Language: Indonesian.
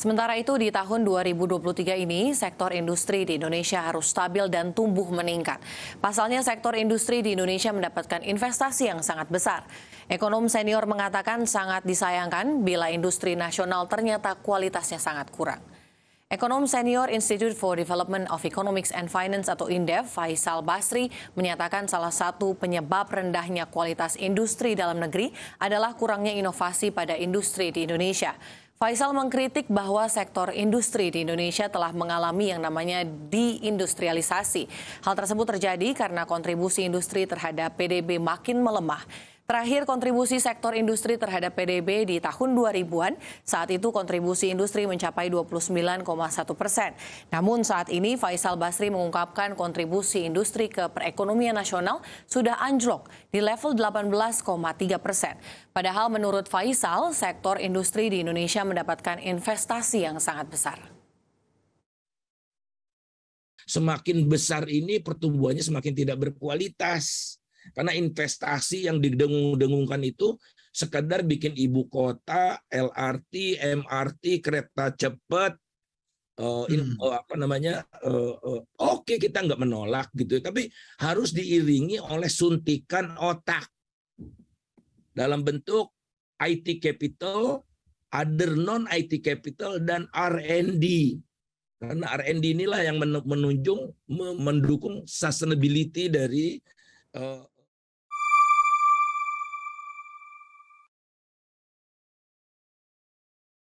Sementara itu di tahun 2023 ini sektor industri di Indonesia harus stabil dan tumbuh meningkat. Pasalnya sektor industri di Indonesia mendapatkan investasi yang sangat besar. Ekonom senior mengatakan sangat disayangkan bila industri nasional ternyata kualitasnya sangat kurang. Ekonom senior Institute for Development of Economics and Finance atau INDEF, Faisal Basri, menyatakan salah satu penyebab rendahnya kualitas industri dalam negeri adalah kurangnya inovasi pada industri di Indonesia. Faisal mengkritik bahwa sektor industri di Indonesia telah mengalami yang namanya diindustrialisasi. Hal tersebut terjadi karena kontribusi industri terhadap PDB makin melemah. Terakhir kontribusi sektor industri terhadap PDB di tahun 2000-an, saat itu kontribusi industri mencapai 29,1 persen. Namun saat ini Faisal Basri mengungkapkan kontribusi industri ke perekonomian nasional sudah anjlok di level 18,3 persen. Padahal menurut Faisal, sektor industri di Indonesia mendapatkan investasi yang sangat besar semakin besar ini pertumbuhannya semakin tidak berkualitas. Karena investasi yang didengung-dengungkan itu sekedar bikin ibu kota, LRT, MRT, kereta cepat, uh, eh, uh, hmm. eh, apa namanya uh, uh, oke okay, kita nggak menolak gitu ya. tapi harus diiringi oleh suntikan otak dalam bentuk IT capital, other non IT capital dan R&D karena R&D inilah yang menunjung mendukung sustainability dari Uh,